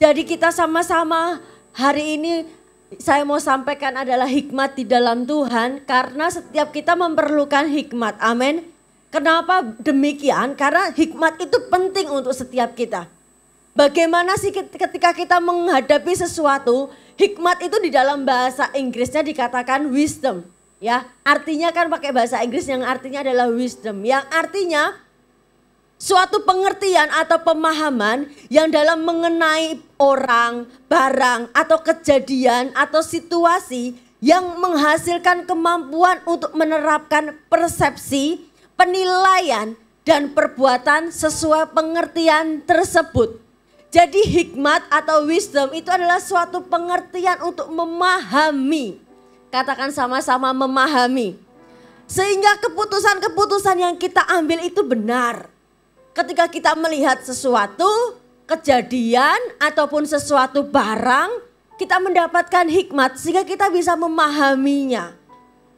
Jadi kita sama-sama hari ini saya mau sampaikan adalah hikmat di dalam Tuhan karena setiap kita memerlukan hikmat. Amin. Kenapa demikian? Karena hikmat itu penting untuk setiap kita. Bagaimana sih ketika kita menghadapi sesuatu, hikmat itu di dalam bahasa Inggrisnya dikatakan wisdom, ya. Artinya kan pakai bahasa Inggris yang artinya adalah wisdom, yang artinya suatu pengertian atau pemahaman yang dalam mengenai orang, barang, atau kejadian, atau situasi yang menghasilkan kemampuan untuk menerapkan persepsi, penilaian, dan perbuatan sesuai pengertian tersebut. Jadi, hikmat atau wisdom itu adalah suatu pengertian untuk memahami. Katakan sama-sama, memahami, sehingga keputusan-keputusan yang kita ambil itu benar ketika kita melihat sesuatu, kejadian ataupun sesuatu barang, kita mendapatkan hikmat sehingga kita bisa memahaminya.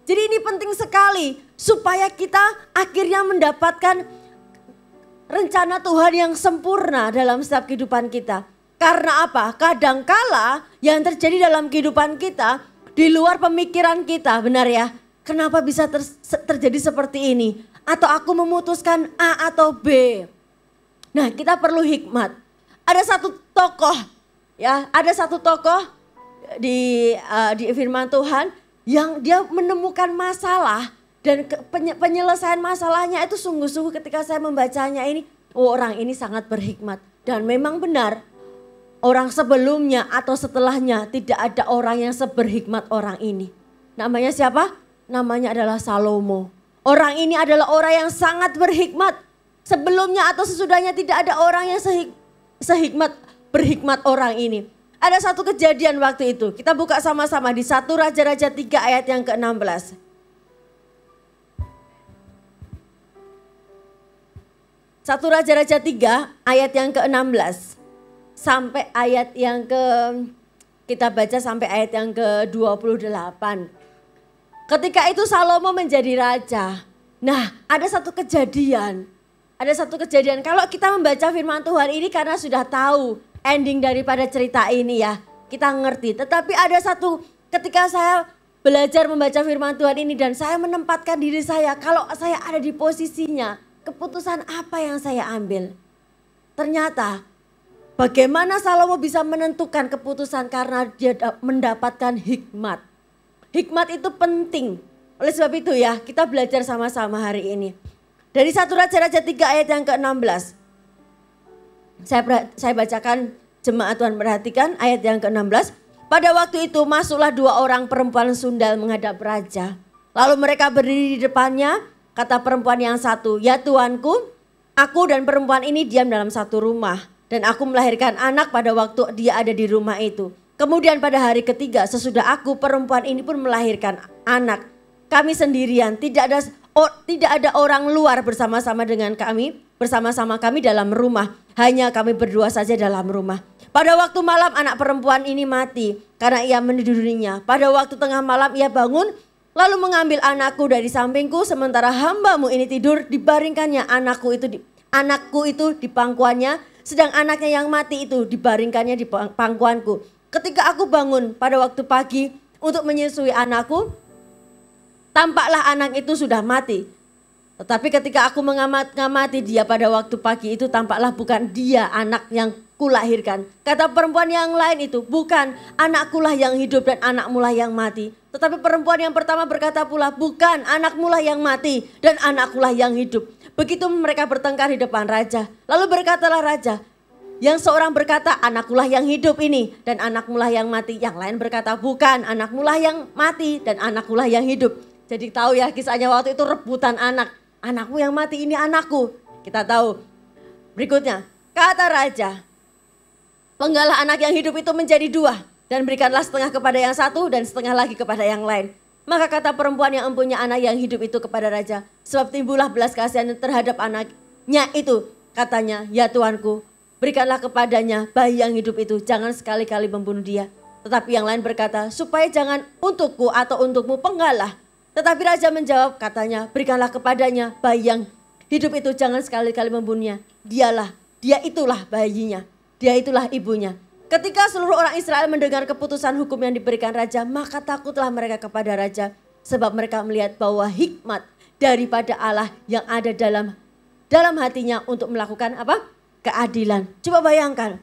Jadi ini penting sekali supaya kita akhirnya mendapatkan rencana Tuhan yang sempurna dalam setiap kehidupan kita. Karena apa? Kadangkala yang terjadi dalam kehidupan kita di luar pemikiran kita, benar ya? Kenapa bisa ter terjadi seperti ini? atau aku memutuskan A atau B. Nah, kita perlu hikmat. Ada satu tokoh ya, ada satu tokoh di uh, di firman Tuhan yang dia menemukan masalah dan penyelesaian masalahnya itu sungguh-sungguh ketika saya membacanya ini, oh orang ini sangat berhikmat dan memang benar orang sebelumnya atau setelahnya tidak ada orang yang seberhikmat orang ini. Namanya siapa? Namanya adalah Salomo. Orang ini adalah orang yang sangat berhikmat. Sebelumnya atau sesudahnya tidak ada orang yang sehik, sehikmat berhikmat orang ini. Ada satu kejadian waktu itu. Kita buka sama-sama di satu Raja-Raja 3 ayat yang ke-16. Satu Raja-Raja 3 ayat yang ke-16 sampai ayat yang ke kita baca sampai ayat yang ke-28. Ketika itu Salomo menjadi raja. Nah, ada satu kejadian. Ada satu kejadian. Kalau kita membaca firman Tuhan ini karena sudah tahu ending daripada cerita ini ya. Kita ngerti. Tetapi ada satu ketika saya belajar membaca firman Tuhan ini dan saya menempatkan diri saya kalau saya ada di posisinya, keputusan apa yang saya ambil? Ternyata bagaimana Salomo bisa menentukan keputusan karena dia mendapatkan hikmat. Hikmat itu penting. Oleh sebab itu ya, kita belajar sama-sama hari ini. Dari satu Raja-Raja 3 ayat yang ke-16. Saya, saya bacakan jemaat Tuhan perhatikan ayat yang ke-16. Pada waktu itu masuklah dua orang perempuan sundal menghadap raja. Lalu mereka berdiri di depannya, kata perempuan yang satu, "Ya Tuanku, aku dan perempuan ini diam dalam satu rumah dan aku melahirkan anak pada waktu dia ada di rumah itu." Kemudian pada hari ketiga sesudah aku perempuan ini pun melahirkan anak. Kami sendirian, tidak ada oh, tidak ada orang luar bersama-sama dengan kami, bersama-sama kami dalam rumah. Hanya kami berdua saja dalam rumah. Pada waktu malam anak perempuan ini mati karena ia menidurinya. Pada waktu tengah malam ia bangun lalu mengambil anakku dari sampingku sementara hambamu ini tidur dibaringkannya anakku itu di, anakku itu di pangkuannya sedang anaknya yang mati itu dibaringkannya di pangkuanku ketika aku bangun pada waktu pagi untuk menyusui anakku, tampaklah anak itu sudah mati. Tetapi ketika aku mengamati dia pada waktu pagi itu tampaklah bukan dia anak yang kulahirkan. Kata perempuan yang lain itu, bukan anakkulah yang hidup dan anakmulah yang mati. Tetapi perempuan yang pertama berkata pula, bukan anakmulah yang mati dan anakkulah yang hidup. Begitu mereka bertengkar di depan raja. Lalu berkatalah raja, yang seorang berkata, anakulah yang hidup ini dan anakmulah yang mati. Yang lain berkata, bukan anakmulah yang mati dan anakulah yang hidup. Jadi tahu ya kisahnya waktu itu rebutan anak. Anakku yang mati ini anakku. Kita tahu. Berikutnya, kata raja, penggalah anak yang hidup itu menjadi dua dan berikanlah setengah kepada yang satu dan setengah lagi kepada yang lain. Maka kata perempuan yang empunya anak yang hidup itu kepada raja, sebab timbullah belas kasihan terhadap anaknya itu katanya, ya Tuanku, Berikanlah kepadanya bayi yang hidup itu, jangan sekali-kali membunuh dia. Tetapi yang lain berkata, supaya jangan untukku atau untukmu penggalah. Tetapi raja menjawab katanya, berikanlah kepadanya bayi yang hidup itu, jangan sekali-kali membunuhnya. Dialah, dia itulah bayinya, dia itulah ibunya. Ketika seluruh orang Israel mendengar keputusan hukum yang diberikan raja, maka takutlah mereka kepada raja, sebab mereka melihat bahwa hikmat daripada Allah yang ada dalam dalam hatinya untuk melakukan apa? keadilan. Coba bayangkan,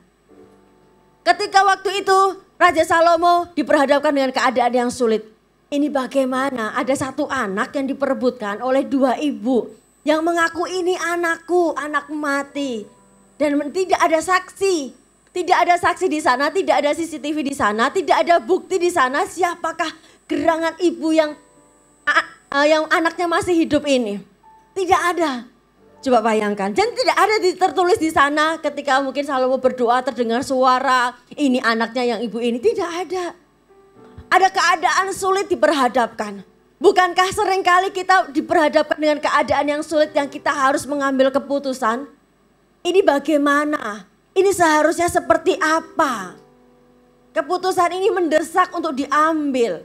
ketika waktu itu Raja Salomo diperhadapkan dengan keadaan yang sulit. Ini bagaimana ada satu anak yang diperebutkan oleh dua ibu yang mengaku ini anakku, anak mati. Dan tidak ada saksi, tidak ada saksi di sana, tidak ada CCTV di sana, tidak ada bukti di sana siapakah gerangan ibu yang yang anaknya masih hidup ini. Tidak ada. Coba bayangkan, dan tidak ada tertulis di sana ketika mungkin Salomo berdoa terdengar suara ini anaknya yang ibu ini, tidak ada. Ada keadaan sulit diperhadapkan. Bukankah seringkali kita diperhadapkan dengan keadaan yang sulit yang kita harus mengambil keputusan? Ini bagaimana? Ini seharusnya seperti apa? Keputusan ini mendesak untuk diambil.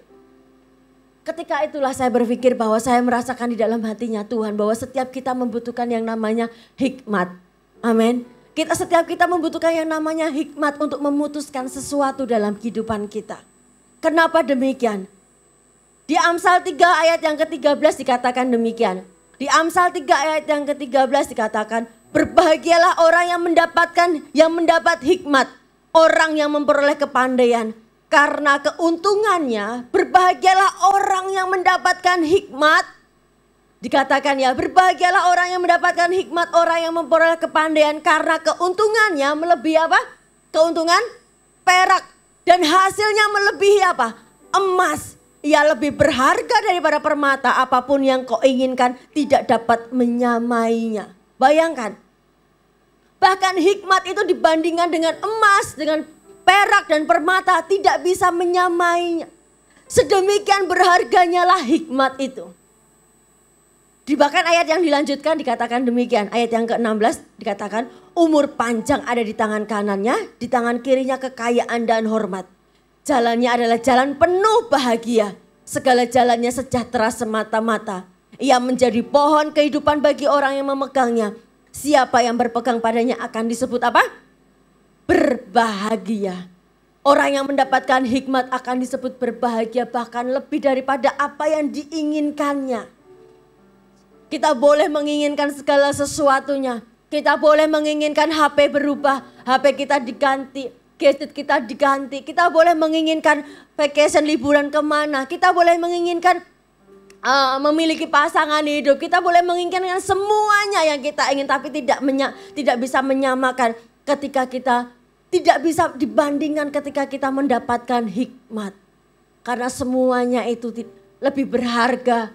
Ketika itulah saya berpikir bahwa saya merasakan di dalam hatinya Tuhan bahwa setiap kita membutuhkan yang namanya hikmat. Amin. Kita setiap kita membutuhkan yang namanya hikmat untuk memutuskan sesuatu dalam kehidupan kita. Kenapa demikian? Di Amsal 3 ayat yang ke-13 dikatakan demikian. Di Amsal 3 ayat yang ke-13 dikatakan, "Berbahagialah orang yang mendapatkan yang mendapat hikmat, orang yang memperoleh kepandaian, karena keuntungannya, berbahagialah orang yang mendapatkan hikmat. Dikatakan ya, berbahagialah orang yang mendapatkan hikmat, orang yang memperoleh kepandaian karena keuntungannya melebihi apa? Keuntungan perak dan hasilnya melebihi apa? Emas. Ia lebih berharga daripada permata, apapun yang kau inginkan tidak dapat menyamainya. Bayangkan, Bahkan hikmat itu dibandingkan dengan emas, dengan perak dan permata tidak bisa menyamainya. Sedemikian berharganya lah hikmat itu. Di bahkan ayat yang dilanjutkan dikatakan demikian. Ayat yang ke-16 dikatakan umur panjang ada di tangan kanannya, di tangan kirinya kekayaan dan hormat. Jalannya adalah jalan penuh bahagia. Segala jalannya sejahtera semata-mata. Ia menjadi pohon kehidupan bagi orang yang memegangnya. Siapa yang berpegang padanya akan disebut apa? berbahagia. Orang yang mendapatkan hikmat akan disebut berbahagia bahkan lebih daripada apa yang diinginkannya. Kita boleh menginginkan segala sesuatunya. Kita boleh menginginkan HP berubah, HP kita diganti, gadget kita diganti. Kita boleh menginginkan vacation liburan kemana. Kita boleh menginginkan uh, memiliki pasangan hidup. Kita boleh menginginkan semuanya yang kita ingin tapi tidak menya, tidak bisa menyamakan ketika kita tidak bisa dibandingkan ketika kita mendapatkan hikmat. Karena semuanya itu lebih berharga,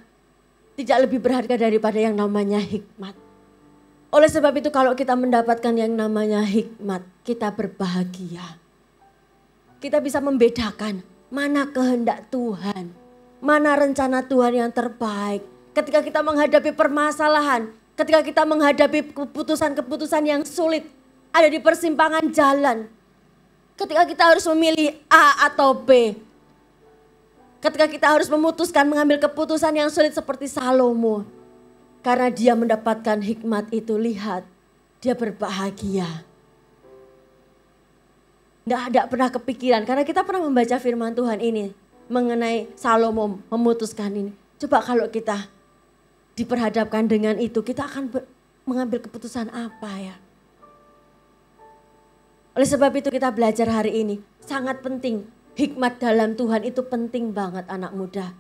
tidak lebih berharga daripada yang namanya hikmat. Oleh sebab itu kalau kita mendapatkan yang namanya hikmat, kita berbahagia. Kita bisa membedakan mana kehendak Tuhan, mana rencana Tuhan yang terbaik. Ketika kita menghadapi permasalahan, ketika kita menghadapi keputusan-keputusan yang sulit, ada di persimpangan jalan, ketika kita harus memilih A atau B. Ketika kita harus memutuskan mengambil keputusan yang sulit seperti Salomo. Karena dia mendapatkan hikmat itu, lihat dia berbahagia. Tidak ada pernah kepikiran, karena kita pernah membaca firman Tuhan ini mengenai Salomo memutuskan ini. Coba kalau kita diperhadapkan dengan itu, kita akan mengambil keputusan apa ya? Oleh sebab itu kita belajar hari ini sangat penting. Hikmat dalam Tuhan itu penting banget anak muda.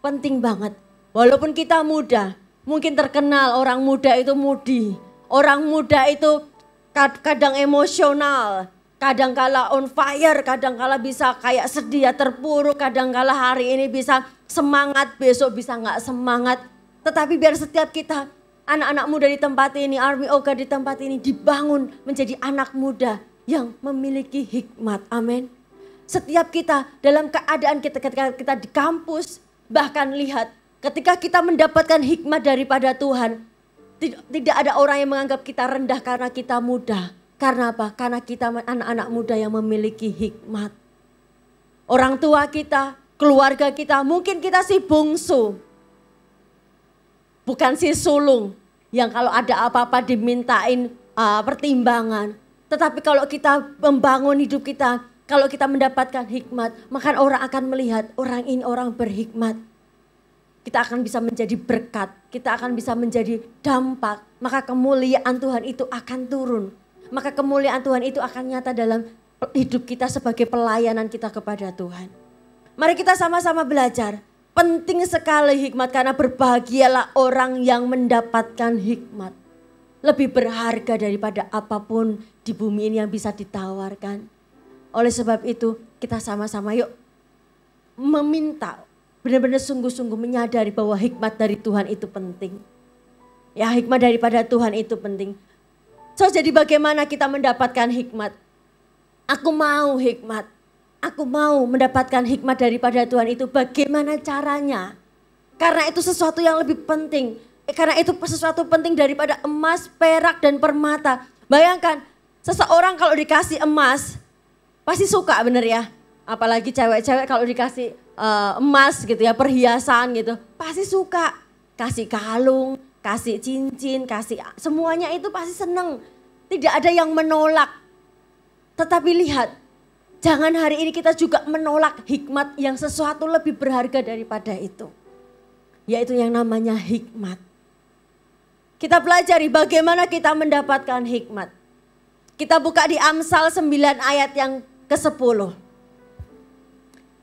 Penting banget. Walaupun kita muda, mungkin terkenal orang muda itu mudi. Orang muda itu kadang emosional, kadang kala on fire, kadang kala bisa kayak sedia ya terpuruk, kadang kala hari ini bisa semangat, besok bisa nggak semangat. Tetapi biar setiap kita anak-anak muda di tempat ini, army oga di tempat ini dibangun menjadi anak muda yang memiliki hikmat. Amin. Setiap kita dalam keadaan kita ketika kita di kampus bahkan lihat ketika kita mendapatkan hikmat daripada Tuhan tidak ada orang yang menganggap kita rendah karena kita muda. Karena apa? Karena kita anak-anak muda yang memiliki hikmat. Orang tua kita, keluarga kita, mungkin kita si bungsu. Bukan si sulung yang kalau ada apa-apa dimintain uh, pertimbangan. Tetapi kalau kita membangun hidup kita, kalau kita mendapatkan hikmat, maka orang akan melihat orang ini orang berhikmat. Kita akan bisa menjadi berkat, kita akan bisa menjadi dampak, maka kemuliaan Tuhan itu akan turun. Maka kemuliaan Tuhan itu akan nyata dalam hidup kita sebagai pelayanan kita kepada Tuhan. Mari kita sama-sama belajar. Penting sekali hikmat karena berbahagialah orang yang mendapatkan hikmat lebih berharga daripada apapun di bumi ini yang bisa ditawarkan. Oleh sebab itu kita sama-sama yuk meminta benar-benar sungguh-sungguh menyadari bahwa hikmat dari Tuhan itu penting. Ya hikmat daripada Tuhan itu penting. So jadi bagaimana kita mendapatkan hikmat? Aku mau hikmat. Aku mau mendapatkan hikmat daripada Tuhan itu bagaimana caranya? Karena itu sesuatu yang lebih penting Eh, karena itu sesuatu penting daripada emas, perak, dan permata. Bayangkan, seseorang kalau dikasih emas, pasti suka bener ya. Apalagi cewek-cewek kalau dikasih uh, emas gitu ya, perhiasan gitu, pasti suka. Kasih kalung, kasih cincin, kasih semuanya itu pasti seneng. Tidak ada yang menolak. Tetapi lihat, jangan hari ini kita juga menolak hikmat yang sesuatu lebih berharga daripada itu. Yaitu yang namanya hikmat. Kita pelajari bagaimana kita mendapatkan hikmat. Kita buka di Amsal 9 ayat yang ke-10.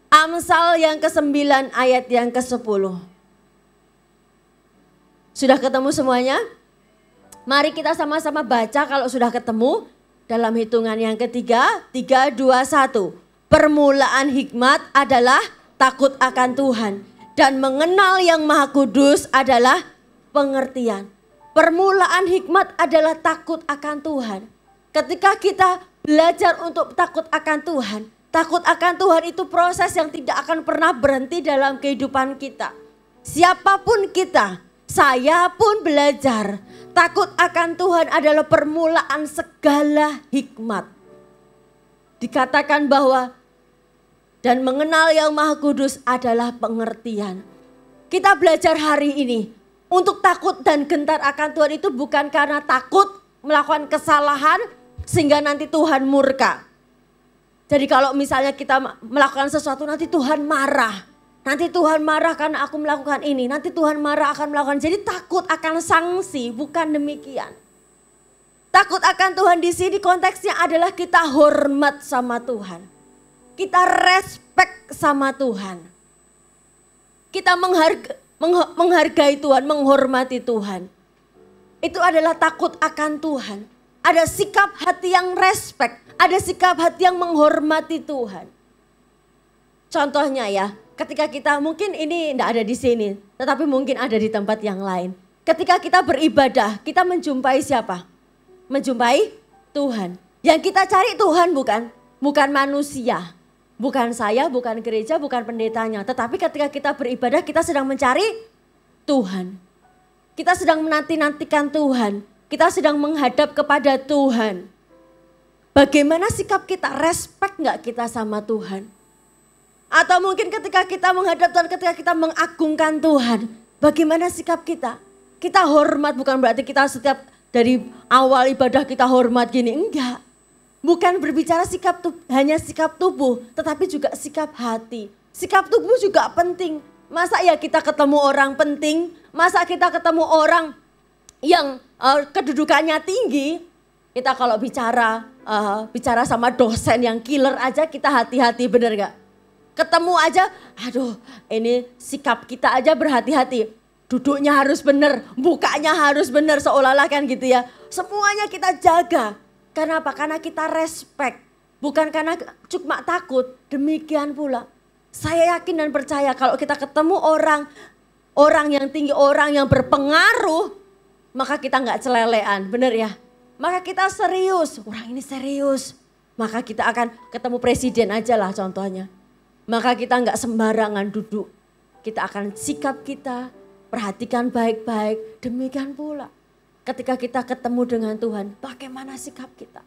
Amsal yang ke-9 ayat yang ke-10. Sudah ketemu semuanya? Mari kita sama-sama baca kalau sudah ketemu dalam hitungan yang ketiga, 3 2 1. Permulaan hikmat adalah takut akan Tuhan dan mengenal yang Maha Kudus adalah pengertian. Permulaan hikmat adalah takut akan Tuhan. Ketika kita belajar untuk takut akan Tuhan, takut akan Tuhan itu proses yang tidak akan pernah berhenti dalam kehidupan kita. Siapapun kita, saya pun belajar. Takut akan Tuhan adalah permulaan segala hikmat. Dikatakan bahwa dan mengenal yang Maha Kudus adalah pengertian. Kita belajar hari ini untuk takut dan gentar akan Tuhan itu bukan karena takut melakukan kesalahan sehingga nanti Tuhan murka. Jadi kalau misalnya kita melakukan sesuatu nanti Tuhan marah. Nanti Tuhan marah karena aku melakukan ini. Nanti Tuhan marah akan melakukan. Jadi takut akan sanksi, bukan demikian. Takut akan Tuhan di sini konteksnya adalah kita hormat sama Tuhan. Kita respect sama Tuhan. Kita menghargai menghargai Tuhan, menghormati Tuhan. Itu adalah takut akan Tuhan. Ada sikap hati yang respect, ada sikap hati yang menghormati Tuhan. Contohnya ya, ketika kita mungkin ini tidak ada di sini, tetapi mungkin ada di tempat yang lain. Ketika kita beribadah, kita menjumpai siapa? Menjumpai Tuhan. Yang kita cari Tuhan bukan, bukan manusia. Bukan saya, bukan gereja, bukan pendetanya. Tetapi ketika kita beribadah, kita sedang mencari Tuhan. Kita sedang menanti-nantikan Tuhan. Kita sedang menghadap kepada Tuhan. Bagaimana sikap kita? Respect nggak kita sama Tuhan? Atau mungkin ketika kita menghadap Tuhan, ketika kita mengagungkan Tuhan. Bagaimana sikap kita? Kita hormat bukan berarti kita setiap dari awal ibadah kita hormat gini. Enggak Bukan berbicara sikap tubuh, hanya sikap tubuh, tetapi juga sikap hati. Sikap tubuh juga penting. Masa ya kita ketemu orang penting, masa kita ketemu orang yang uh, kedudukannya tinggi, kita kalau bicara uh, bicara sama dosen yang killer aja kita hati-hati bener gak? Ketemu aja, aduh ini sikap kita aja berhati-hati duduknya harus benar, bukanya harus benar seolah-olah kan gitu ya. Semuanya kita jaga. Karena apa? Karena kita respect. Bukan karena cuma takut, demikian pula. Saya yakin dan percaya kalau kita ketemu orang, orang yang tinggi, orang yang berpengaruh, maka kita nggak celelean, bener ya? Maka kita serius, orang ini serius. Maka kita akan ketemu presiden aja lah contohnya. Maka kita nggak sembarangan duduk. Kita akan sikap kita, perhatikan baik-baik, demikian pula ketika kita ketemu dengan Tuhan, bagaimana sikap kita?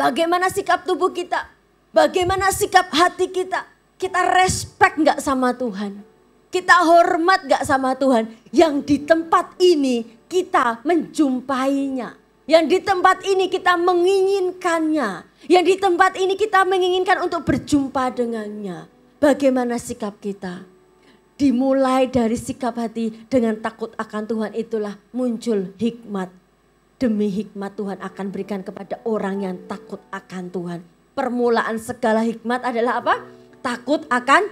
Bagaimana sikap tubuh kita? Bagaimana sikap hati kita? Kita respect nggak sama Tuhan? Kita hormat gak sama Tuhan? Yang di tempat ini kita menjumpainya. Yang di tempat ini kita menginginkannya. Yang di tempat ini kita menginginkan untuk berjumpa dengannya. Bagaimana sikap kita? dimulai dari sikap hati dengan takut akan Tuhan itulah muncul hikmat. Demi hikmat Tuhan akan berikan kepada orang yang takut akan Tuhan. Permulaan segala hikmat adalah apa? Takut akan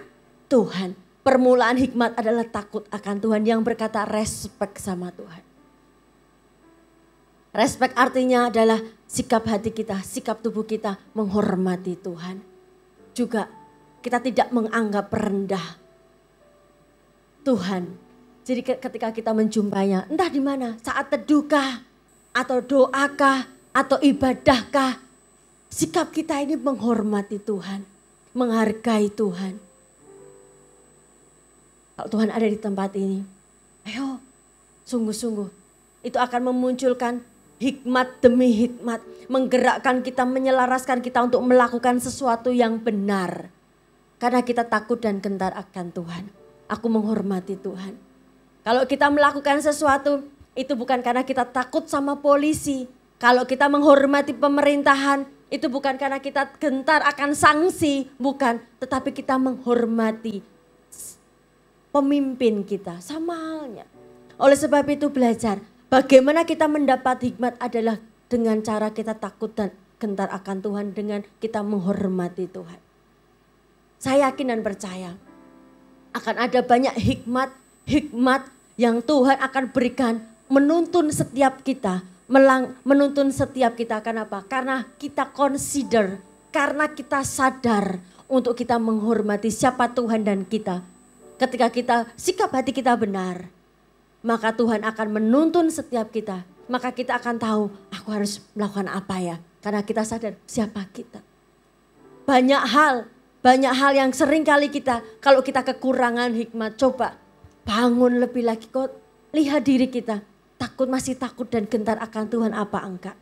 Tuhan. Permulaan hikmat adalah takut akan Tuhan yang berkata respek sama Tuhan. Respek artinya adalah sikap hati kita, sikap tubuh kita menghormati Tuhan. Juga kita tidak menganggap rendah Tuhan. Jadi ketika kita menjumpainya, entah di mana, saat teduhkah, atau doakah, atau ibadahkah, sikap kita ini menghormati Tuhan, menghargai Tuhan. Kalau Tuhan ada di tempat ini, ayo sungguh-sungguh itu akan memunculkan hikmat demi hikmat, menggerakkan kita, menyelaraskan kita untuk melakukan sesuatu yang benar. Karena kita takut dan gentar akan Tuhan aku menghormati Tuhan. Kalau kita melakukan sesuatu, itu bukan karena kita takut sama polisi. Kalau kita menghormati pemerintahan, itu bukan karena kita gentar akan sanksi, bukan, tetapi kita menghormati pemimpin kita sama halnya. Oleh sebab itu belajar bagaimana kita mendapat hikmat adalah dengan cara kita takut dan gentar akan Tuhan dengan kita menghormati Tuhan. Saya yakin dan percaya akan ada banyak hikmat-hikmat yang Tuhan akan berikan menuntun setiap kita, melang, menuntun setiap kita kenapa? Karena kita consider, karena kita sadar untuk kita menghormati siapa Tuhan dan kita. Ketika kita sikap hati kita benar, maka Tuhan akan menuntun setiap kita. Maka kita akan tahu aku harus melakukan apa ya. Karena kita sadar siapa kita. Banyak hal banyak hal yang sering kali kita, kalau kita kekurangan hikmat, coba bangun lebih lagi. Kok lihat diri kita, takut masih takut dan gentar akan Tuhan apa enggak.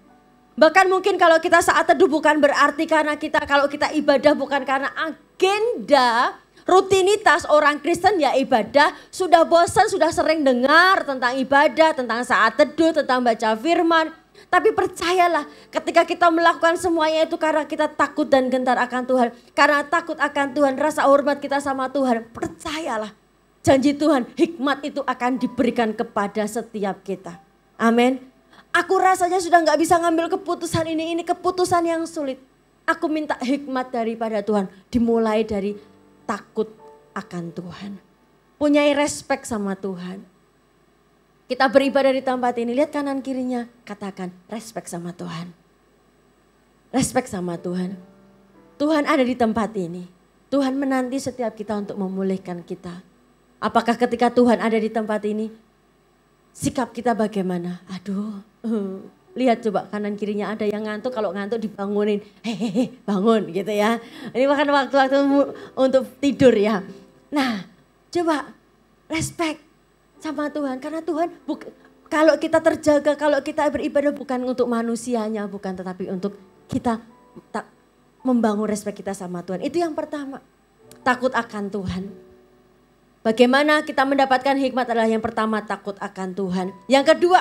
Bahkan mungkin kalau kita saat teduh bukan berarti karena kita, kalau kita ibadah bukan karena agenda rutinitas orang Kristen ya ibadah sudah bosan sudah sering dengar tentang ibadah tentang saat teduh tentang baca firman tapi percayalah ketika kita melakukan semuanya itu karena kita takut dan gentar akan Tuhan. Karena takut akan Tuhan, rasa hormat kita sama Tuhan. Percayalah janji Tuhan, hikmat itu akan diberikan kepada setiap kita. Amin. Aku rasanya sudah nggak bisa ngambil keputusan ini, ini keputusan yang sulit. Aku minta hikmat daripada Tuhan, dimulai dari takut akan Tuhan. Punyai respek sama Tuhan, kita beribadah di tempat ini, lihat kanan kirinya, katakan respect sama Tuhan. respect sama Tuhan. Tuhan ada di tempat ini. Tuhan menanti setiap kita untuk memulihkan kita. Apakah ketika Tuhan ada di tempat ini, sikap kita bagaimana? Aduh, uh, lihat coba kanan kirinya ada yang ngantuk, kalau ngantuk dibangunin, hehehe bangun gitu ya. Ini makan waktu-waktu untuk tidur ya. Nah, coba respect sama Tuhan karena Tuhan kalau kita terjaga, kalau kita beribadah bukan untuk manusianya, bukan tetapi untuk kita tak membangun respek kita sama Tuhan. Itu yang pertama. Takut akan Tuhan. Bagaimana kita mendapatkan hikmat adalah yang pertama takut akan Tuhan. Yang kedua,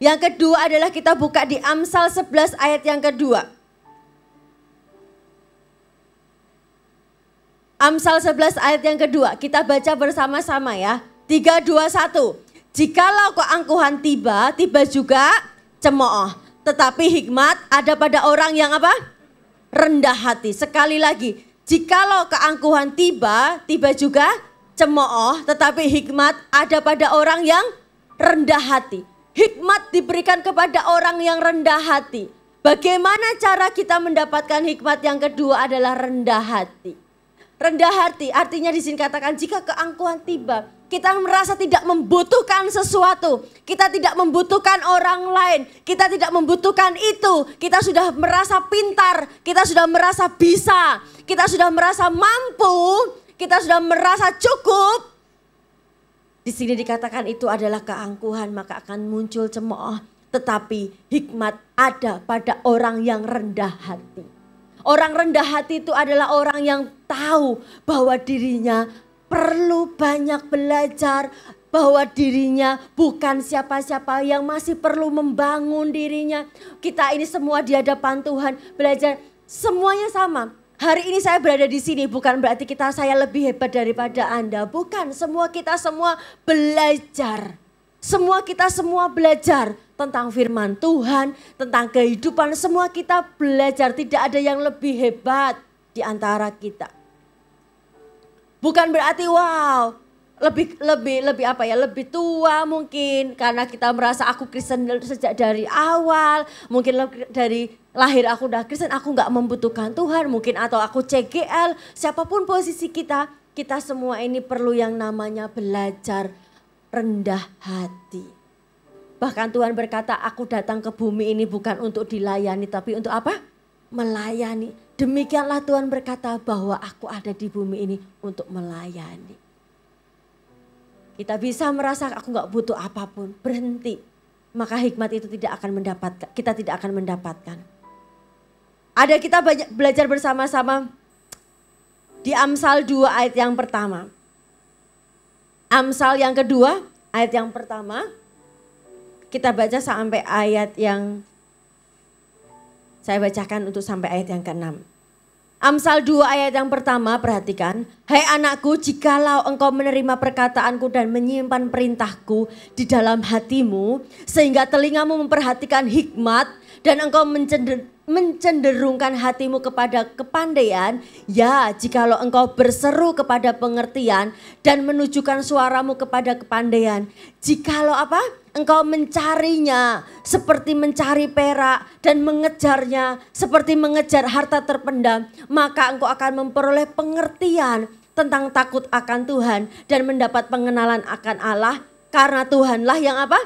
yang kedua adalah kita buka di Amsal 11 ayat yang kedua. Amsal 11 ayat yang kedua, kita baca bersama-sama ya. 3, 2, 1. Jikalau keangkuhan tiba, tiba juga cemooh. Tetapi hikmat ada pada orang yang apa? Rendah hati. Sekali lagi, jikalau keangkuhan tiba, tiba juga cemooh. Tetapi hikmat ada pada orang yang rendah hati. Hikmat diberikan kepada orang yang rendah hati. Bagaimana cara kita mendapatkan hikmat yang kedua adalah rendah hati. Rendah hati artinya disini katakan jika keangkuhan tiba, kita merasa tidak membutuhkan sesuatu, kita tidak membutuhkan orang lain, kita tidak membutuhkan itu, kita sudah merasa pintar, kita sudah merasa bisa, kita sudah merasa mampu, kita sudah merasa cukup. Di sini dikatakan itu adalah keangkuhan, maka akan muncul cemooh. Tetapi hikmat ada pada orang yang rendah hati. Orang rendah hati itu adalah orang yang tahu bahwa dirinya perlu banyak belajar bahwa dirinya bukan siapa-siapa yang masih perlu membangun dirinya. Kita ini semua di hadapan Tuhan belajar semuanya sama. Hari ini saya berada di sini bukan berarti kita saya lebih hebat daripada Anda, bukan. Semua kita semua belajar. Semua kita semua belajar tentang firman Tuhan, tentang kehidupan, semua kita belajar. Tidak ada yang lebih hebat di antara kita. Bukan berarti wow, lebih lebih lebih apa ya lebih tua mungkin karena kita merasa aku Kristen sejak dari awal mungkin dari lahir aku udah Kristen aku nggak membutuhkan Tuhan mungkin atau aku CGL siapapun posisi kita kita semua ini perlu yang namanya belajar rendah hati bahkan Tuhan berkata aku datang ke bumi ini bukan untuk dilayani tapi untuk apa melayani Demikianlah Tuhan berkata bahwa aku ada di bumi ini untuk melayani. Kita bisa merasa aku nggak butuh apapun, berhenti. Maka hikmat itu tidak akan mendapatkan, kita tidak akan mendapatkan. Ada kita belajar bersama-sama di Amsal 2 ayat yang pertama. Amsal yang kedua, ayat yang pertama. Kita baca sampai ayat yang saya bacakan untuk sampai ayat yang ke-6. Amsal 2 ayat yang pertama perhatikan. Hai hey anakku jikalau engkau menerima perkataanku dan menyimpan perintahku di dalam hatimu. Sehingga telingamu memperhatikan hikmat dan engkau mencender, mencenderungkan hatimu kepada kepandaian, ya jikalau engkau berseru kepada pengertian dan menunjukkan suaramu kepada kepandaian. Jikalau apa? engkau mencarinya seperti mencari perak dan mengejarnya seperti mengejar harta terpendam, maka engkau akan memperoleh pengertian tentang takut akan Tuhan dan mendapat pengenalan akan Allah karena Tuhanlah yang apa?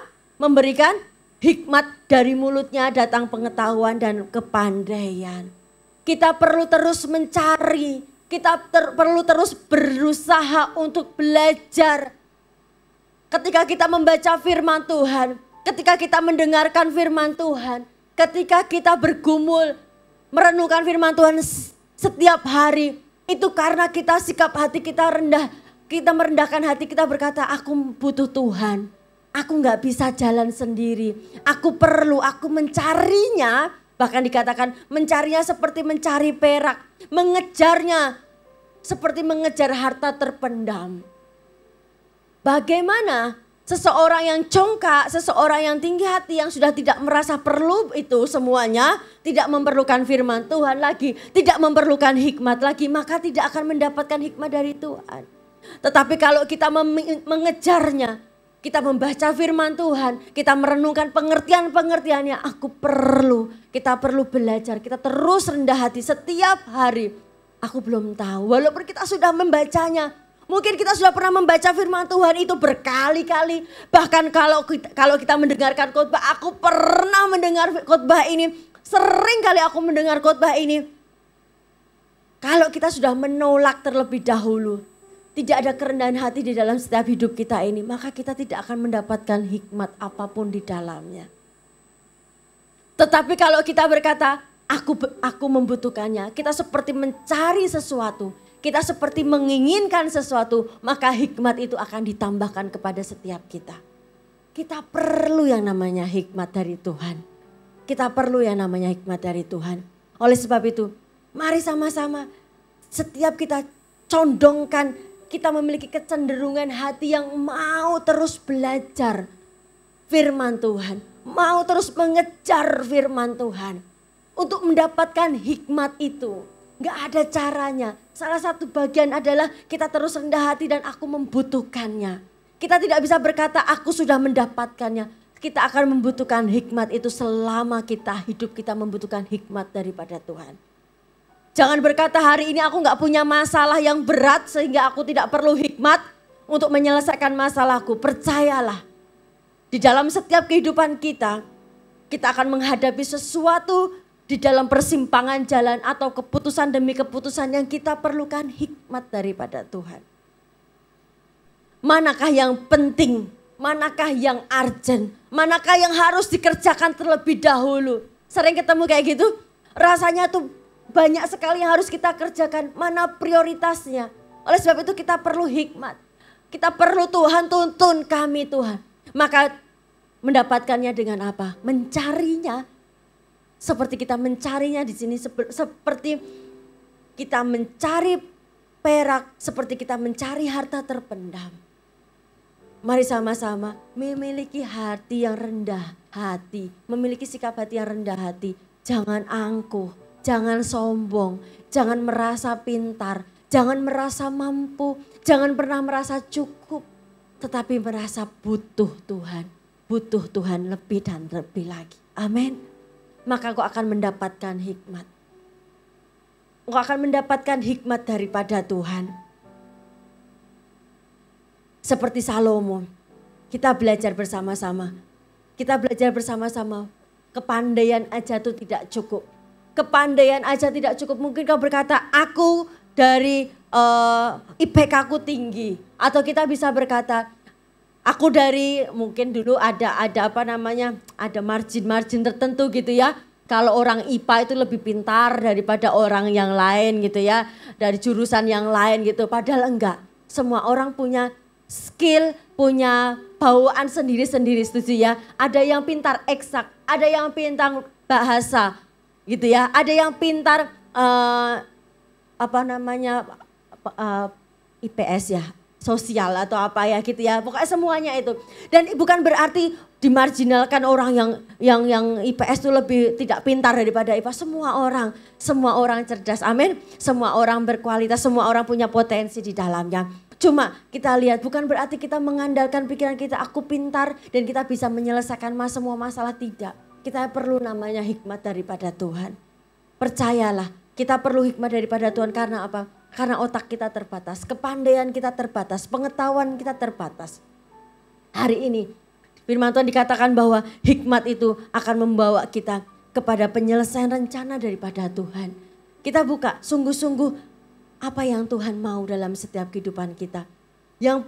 memberikan hikmat dari mulutnya datang pengetahuan dan kepandaian. Kita perlu terus mencari, kita ter perlu terus berusaha untuk belajar ketika kita membaca firman Tuhan, ketika kita mendengarkan firman Tuhan, ketika kita bergumul, merenungkan firman Tuhan setiap hari, itu karena kita sikap hati kita rendah, kita merendahkan hati kita berkata, aku butuh Tuhan, aku nggak bisa jalan sendiri, aku perlu, aku mencarinya, bahkan dikatakan mencarinya seperti mencari perak, mengejarnya seperti mengejar harta terpendam. Bagaimana seseorang yang congkak, seseorang yang tinggi hati yang sudah tidak merasa perlu itu semuanya, tidak memerlukan firman Tuhan lagi, tidak memerlukan hikmat lagi, maka tidak akan mendapatkan hikmat dari Tuhan. Tetapi kalau kita mengejarnya, kita membaca firman Tuhan, kita merenungkan pengertian-pengertiannya, aku perlu, kita perlu belajar, kita terus rendah hati setiap hari. Aku belum tahu, walaupun kita sudah membacanya, Mungkin kita sudah pernah membaca firman Tuhan itu berkali-kali. Bahkan kalau kita, kalau kita mendengarkan khotbah, aku pernah mendengar khotbah ini. Sering kali aku mendengar khotbah ini. Kalau kita sudah menolak terlebih dahulu, tidak ada kerendahan hati di dalam setiap hidup kita ini, maka kita tidak akan mendapatkan hikmat apapun di dalamnya. Tetapi kalau kita berkata, aku aku membutuhkannya, kita seperti mencari sesuatu kita seperti menginginkan sesuatu, maka hikmat itu akan ditambahkan kepada setiap kita. Kita perlu yang namanya hikmat dari Tuhan. Kita perlu yang namanya hikmat dari Tuhan. Oleh sebab itu, mari sama-sama setiap kita condongkan, kita memiliki kecenderungan hati yang mau terus belajar firman Tuhan, mau terus mengejar firman Tuhan untuk mendapatkan hikmat itu nggak ada caranya. Salah satu bagian adalah kita terus rendah hati dan aku membutuhkannya. Kita tidak bisa berkata aku sudah mendapatkannya. Kita akan membutuhkan hikmat itu selama kita hidup kita membutuhkan hikmat daripada Tuhan. Jangan berkata hari ini aku nggak punya masalah yang berat sehingga aku tidak perlu hikmat untuk menyelesaikan masalahku. Percayalah di dalam setiap kehidupan kita kita akan menghadapi sesuatu di dalam persimpangan jalan atau keputusan demi keputusan yang kita perlukan hikmat daripada Tuhan. Manakah yang penting? Manakah yang urgent? Manakah yang harus dikerjakan terlebih dahulu? Sering ketemu kayak gitu? Rasanya tuh banyak sekali yang harus kita kerjakan. Mana prioritasnya? Oleh sebab itu kita perlu hikmat. Kita perlu Tuhan tuntun kami Tuhan. Maka mendapatkannya dengan apa? Mencarinya seperti kita mencarinya di sini, seperti kita mencari perak, seperti kita mencari harta terpendam. Mari sama-sama memiliki hati yang rendah hati, memiliki sikap hati yang rendah hati. Jangan angkuh, jangan sombong, jangan merasa pintar, jangan merasa mampu, jangan pernah merasa cukup, tetapi merasa butuh Tuhan, butuh Tuhan lebih dan lebih lagi. Amin maka engkau akan mendapatkan hikmat. Engkau akan mendapatkan hikmat daripada Tuhan. Seperti Salomo, kita belajar bersama-sama. Kita belajar bersama-sama. Kepandaian aja tuh tidak cukup. Kepandaian aja tidak cukup. Mungkin kau berkata, aku dari uh, eh, IPK aku tinggi. Atau kita bisa berkata, aku dari mungkin dulu ada ada apa namanya ada margin-margin tertentu gitu ya kalau orang IPA itu lebih pintar daripada orang yang lain gitu ya dari jurusan yang lain gitu padahal enggak semua orang punya skill punya bawaan sendiri-sendiri setuju ya ada yang pintar eksak ada yang pintar bahasa gitu ya ada yang pintar uh, apa namanya uh, eh, IPS ya sosial atau apa ya gitu ya. Pokoknya semuanya itu. Dan bukan berarti dimarginalkan orang yang yang yang IPS itu lebih tidak pintar daripada IPA. Semua orang, semua orang cerdas. Amin. Semua orang berkualitas, semua orang punya potensi di dalamnya. Cuma kita lihat bukan berarti kita mengandalkan pikiran kita aku pintar dan kita bisa menyelesaikan mas semua masalah tidak. Kita perlu namanya hikmat daripada Tuhan. Percayalah, kita perlu hikmat daripada Tuhan karena apa? Karena otak kita terbatas, kepandaian kita terbatas, pengetahuan kita terbatas. Hari ini firman Tuhan dikatakan bahwa hikmat itu akan membawa kita kepada penyelesaian rencana daripada Tuhan. Kita buka sungguh-sungguh apa yang Tuhan mau dalam setiap kehidupan kita. Yang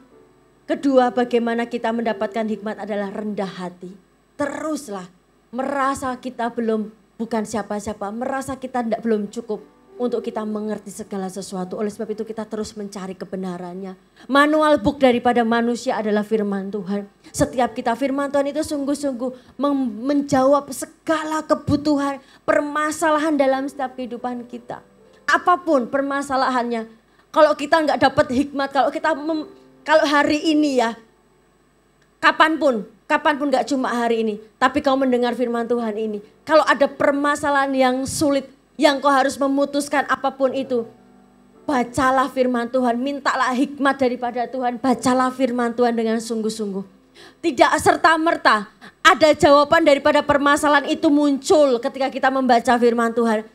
kedua bagaimana kita mendapatkan hikmat adalah rendah hati. Teruslah merasa kita belum bukan siapa-siapa, merasa kita tidak belum cukup, untuk kita mengerti segala sesuatu. Oleh sebab itu kita terus mencari kebenarannya. Manual book daripada manusia adalah firman Tuhan. Setiap kita firman Tuhan itu sungguh-sungguh menjawab segala kebutuhan, permasalahan dalam setiap kehidupan kita. Apapun permasalahannya, kalau kita nggak dapat hikmat, kalau kita mem, kalau hari ini ya, kapanpun kapanpun nggak cuma hari ini, tapi kau mendengar firman Tuhan ini. Kalau ada permasalahan yang sulit, yang kau harus memutuskan apapun itu. Bacalah firman Tuhan, mintalah hikmat daripada Tuhan, bacalah firman Tuhan dengan sungguh-sungguh. Tidak serta-merta ada jawaban daripada permasalahan itu muncul ketika kita membaca firman Tuhan.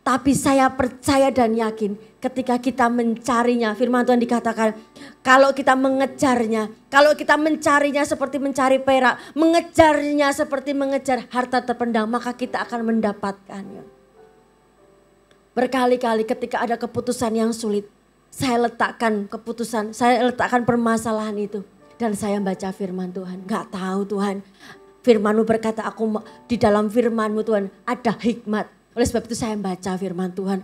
Tapi saya percaya dan yakin ketika kita mencarinya, firman Tuhan dikatakan, kalau kita mengejarnya, kalau kita mencarinya seperti mencari perak, mengejarnya seperti mengejar harta terpendam, maka kita akan mendapatkannya. Berkali-kali ketika ada keputusan yang sulit, saya letakkan keputusan, saya letakkan permasalahan itu. Dan saya baca firman Tuhan, gak tahu Tuhan. Firmanmu berkata, aku di dalam firmanmu Tuhan ada hikmat. Oleh sebab itu saya baca firman Tuhan.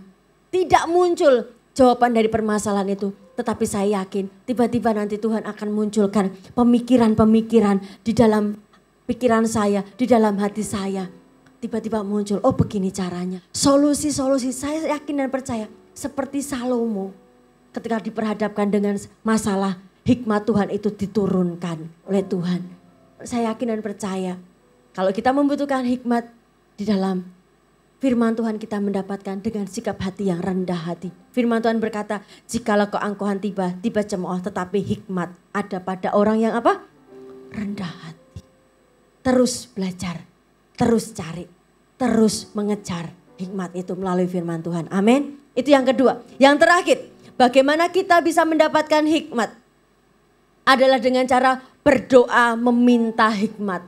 Tidak muncul jawaban dari permasalahan itu. Tetapi saya yakin tiba-tiba nanti Tuhan akan munculkan pemikiran-pemikiran di dalam pikiran saya, di dalam hati saya tiba-tiba muncul, oh begini caranya. Solusi-solusi saya yakin dan percaya seperti Salomo ketika diperhadapkan dengan masalah hikmat Tuhan itu diturunkan oleh Tuhan. Saya yakin dan percaya kalau kita membutuhkan hikmat di dalam firman Tuhan kita mendapatkan dengan sikap hati yang rendah hati. Firman Tuhan berkata, jikalau keangkuhan tiba, tiba cemooh tetapi hikmat ada pada orang yang apa? Rendah hati. Terus belajar terus cari, terus mengejar hikmat itu melalui firman Tuhan. Amin. Itu yang kedua. Yang terakhir, bagaimana kita bisa mendapatkan hikmat? Adalah dengan cara berdoa meminta hikmat.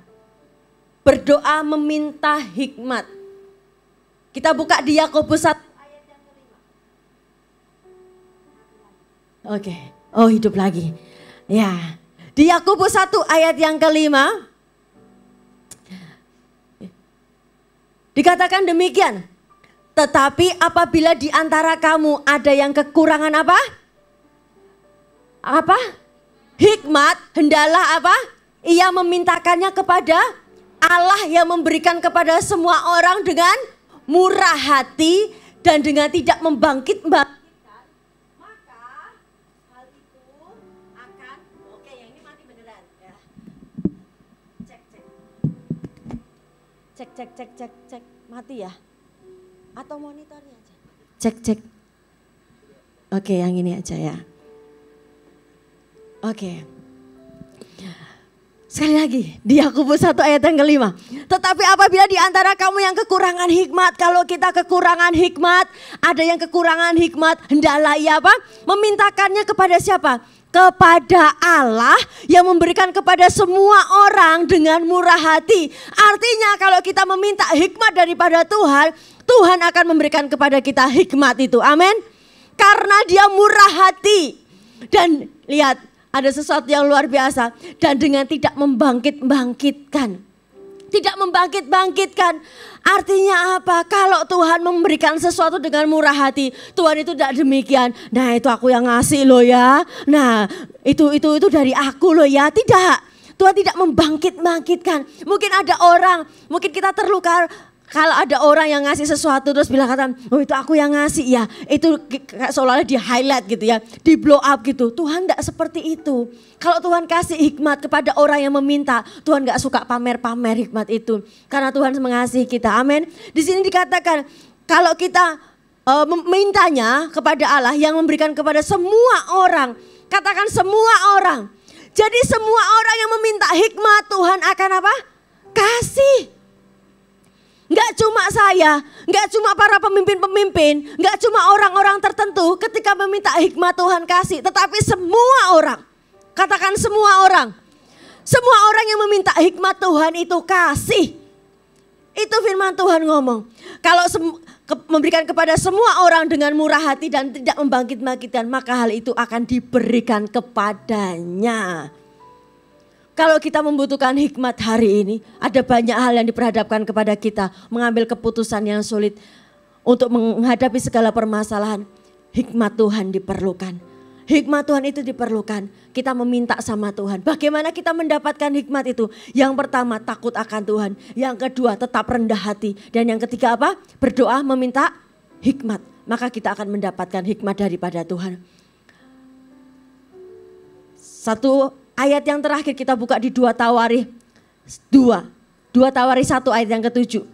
Berdoa meminta hikmat. Kita buka di Yakobus 1 Oke. Okay. Oh, hidup lagi. Ya. Di Yakobus 1 ayat yang kelima, Dikatakan demikian. Tetapi apabila di antara kamu ada yang kekurangan apa? Apa? Hikmat, hendalah apa? Ia memintakannya kepada Allah yang memberikan kepada semua orang dengan murah hati dan dengan tidak membangkit-bangkit cek cek cek cek cek mati ya? Atau monitornya aja? Cek cek. Oke, yang ini aja ya. Oke. Sekali lagi, di Yakobus 1 ayat yang kelima. Tetapi apabila di antara kamu yang kekurangan hikmat, kalau kita kekurangan hikmat, ada yang kekurangan hikmat, hendaklah ia apa? Memintakannya kepada siapa? kepada Allah yang memberikan kepada semua orang dengan murah hati. Artinya kalau kita meminta hikmat daripada Tuhan, Tuhan akan memberikan kepada kita hikmat itu. Amin. Karena dia murah hati. Dan lihat, ada sesuatu yang luar biasa dan dengan tidak membangkit-bangkitkan tidak membangkit-bangkitkan. Artinya apa? Kalau Tuhan memberikan sesuatu dengan murah hati, Tuhan itu tidak demikian. Nah, itu aku yang ngasih loh ya. Nah, itu itu itu dari aku loh ya. Tidak. Tuhan tidak membangkit-bangkitkan. Mungkin ada orang, mungkin kita terluka kalau ada orang yang ngasih sesuatu terus bilang kata, oh itu aku yang ngasih ya. Itu seolah-olah di highlight gitu ya, di blow up gitu. Tuhan tidak seperti itu. Kalau Tuhan kasih hikmat kepada orang yang meminta, Tuhan nggak suka pamer-pamer hikmat itu. Karena Tuhan mengasihi kita, amin. Di sini dikatakan, kalau kita uh, e, memintanya kepada Allah yang memberikan kepada semua orang. Katakan semua orang. Jadi semua orang yang meminta hikmat Tuhan akan apa? Kasih. Enggak cuma saya, enggak cuma para pemimpin-pemimpin, enggak cuma orang-orang tertentu ketika meminta hikmat Tuhan kasih, tetapi semua orang. Katakan semua orang. Semua orang yang meminta hikmat Tuhan itu kasih. Itu firman Tuhan ngomong. Kalau ke memberikan kepada semua orang dengan murah hati dan tidak membangkit-bangkitkan, maka hal itu akan diberikan kepadanya. Kalau kita membutuhkan hikmat hari ini, ada banyak hal yang diperhadapkan kepada kita, mengambil keputusan yang sulit untuk menghadapi segala permasalahan. Hikmat Tuhan diperlukan. Hikmat Tuhan itu diperlukan. Kita meminta sama Tuhan. Bagaimana kita mendapatkan hikmat itu? Yang pertama takut akan Tuhan. Yang kedua tetap rendah hati. Dan yang ketiga apa? Berdoa meminta hikmat. Maka kita akan mendapatkan hikmat daripada Tuhan. Satu Ayat yang terakhir kita buka di dua Tawari dua, dua Tawari satu ayat yang ketujuh.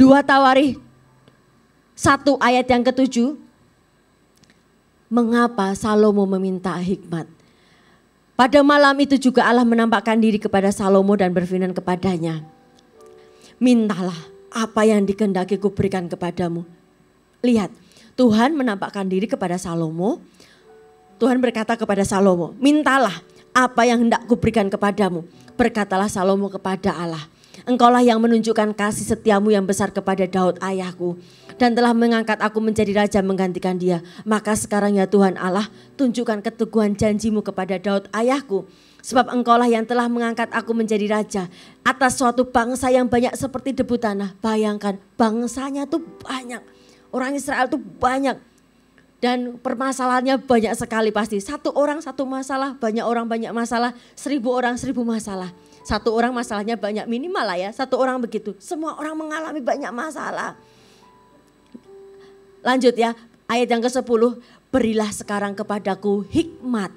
Dua Tawari satu ayat yang ketujuh. Mengapa Salomo meminta hikmat? Pada malam itu juga Allah menampakkan diri kepada Salomo dan berfirman kepadanya. Mintalah apa yang dikendaki kuberikan kepadamu. Lihat, Tuhan menampakkan diri kepada Salomo Tuhan berkata kepada Salomo, mintalah apa yang hendak kuberikan kepadamu. Berkatalah Salomo kepada Allah, engkaulah yang menunjukkan kasih setiamu yang besar kepada Daud ayahku. Dan telah mengangkat aku menjadi raja menggantikan dia. Maka sekarang ya Tuhan Allah, tunjukkan keteguhan janjimu kepada Daud ayahku. Sebab engkaulah yang telah mengangkat aku menjadi raja atas suatu bangsa yang banyak seperti debu tanah. Bayangkan bangsanya tuh banyak. Orang Israel tuh banyak dan permasalahannya banyak sekali pasti. Satu orang satu masalah, banyak orang banyak masalah, seribu orang seribu masalah. Satu orang masalahnya banyak minimal lah ya, satu orang begitu. Semua orang mengalami banyak masalah. Lanjut ya, ayat yang ke-10. Berilah sekarang kepadaku hikmat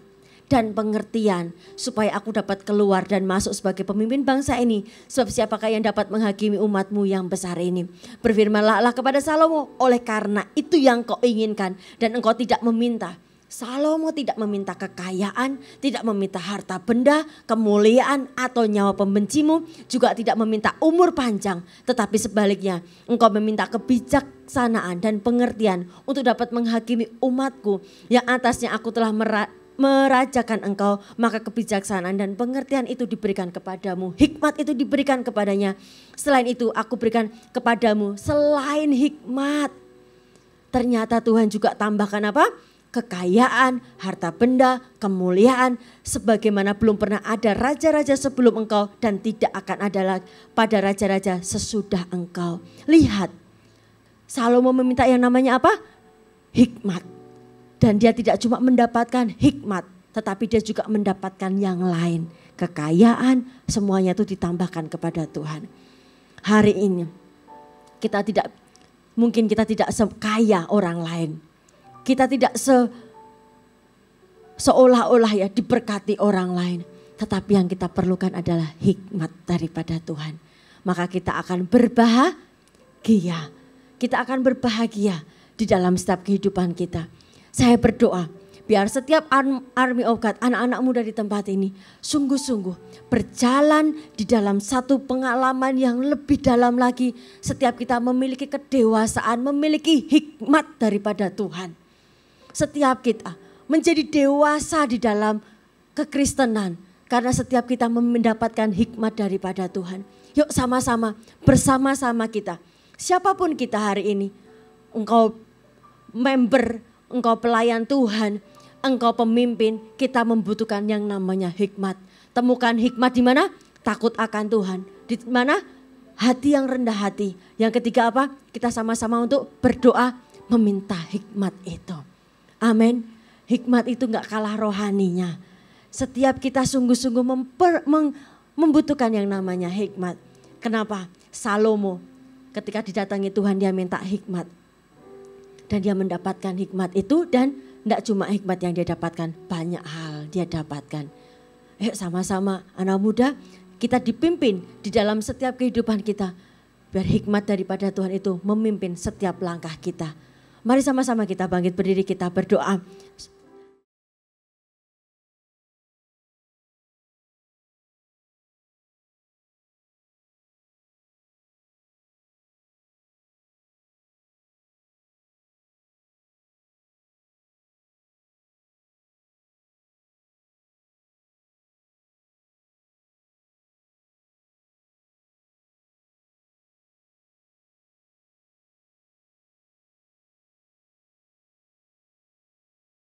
dan pengertian supaya aku dapat keluar dan masuk sebagai pemimpin bangsa ini. Sebab siapakah yang dapat menghakimi umatmu yang besar ini. Berfirmanlah Allah kepada Salomo oleh karena itu yang kau inginkan dan engkau tidak meminta. Salomo tidak meminta kekayaan, tidak meminta harta benda, kemuliaan atau nyawa pembencimu, juga tidak meminta umur panjang, tetapi sebaliknya engkau meminta kebijaksanaan dan pengertian untuk dapat menghakimi umatku yang atasnya aku telah merajakan engkau, maka kebijaksanaan dan pengertian itu diberikan kepadamu. Hikmat itu diberikan kepadanya. Selain itu aku berikan kepadamu selain hikmat. Ternyata Tuhan juga tambahkan apa? kekayaan, harta benda, kemuliaan, sebagaimana belum pernah ada raja-raja sebelum engkau dan tidak akan ada lagi pada raja-raja sesudah engkau. Lihat, Salomo meminta yang namanya apa? Hikmat. Dan dia tidak cuma mendapatkan hikmat, tetapi dia juga mendapatkan yang lain. Kekayaan, semuanya itu ditambahkan kepada Tuhan. Hari ini kita tidak mungkin kita tidak sekaya orang lain. Kita tidak se seolah-olah ya diberkati orang lain. Tetapi yang kita perlukan adalah hikmat daripada Tuhan. Maka kita akan berbahagia. Kita akan berbahagia di dalam setiap kehidupan kita. Saya berdoa biar setiap army of God, anak-anak muda di tempat ini sungguh-sungguh berjalan di dalam satu pengalaman yang lebih dalam lagi. Setiap kita memiliki kedewasaan, memiliki hikmat daripada Tuhan. Setiap kita menjadi dewasa di dalam kekristenan karena setiap kita mendapatkan hikmat daripada Tuhan. Yuk sama-sama bersama-sama kita. Siapapun kita hari ini, engkau member engkau pelayan Tuhan, engkau pemimpin, kita membutuhkan yang namanya hikmat. Temukan hikmat di mana? Takut akan Tuhan. Di mana? Hati yang rendah hati. Yang ketiga apa? Kita sama-sama untuk berdoa meminta hikmat itu. Amin. Hikmat itu nggak kalah rohaninya. Setiap kita sungguh-sungguh membutuhkan yang namanya hikmat. Kenapa? Salomo ketika didatangi Tuhan dia minta hikmat dan dia mendapatkan hikmat itu dan tidak cuma hikmat yang dia dapatkan, banyak hal dia dapatkan. Ayo sama-sama anak muda kita dipimpin di dalam setiap kehidupan kita. Biar hikmat daripada Tuhan itu memimpin setiap langkah kita. Mari sama-sama kita bangkit berdiri kita berdoa.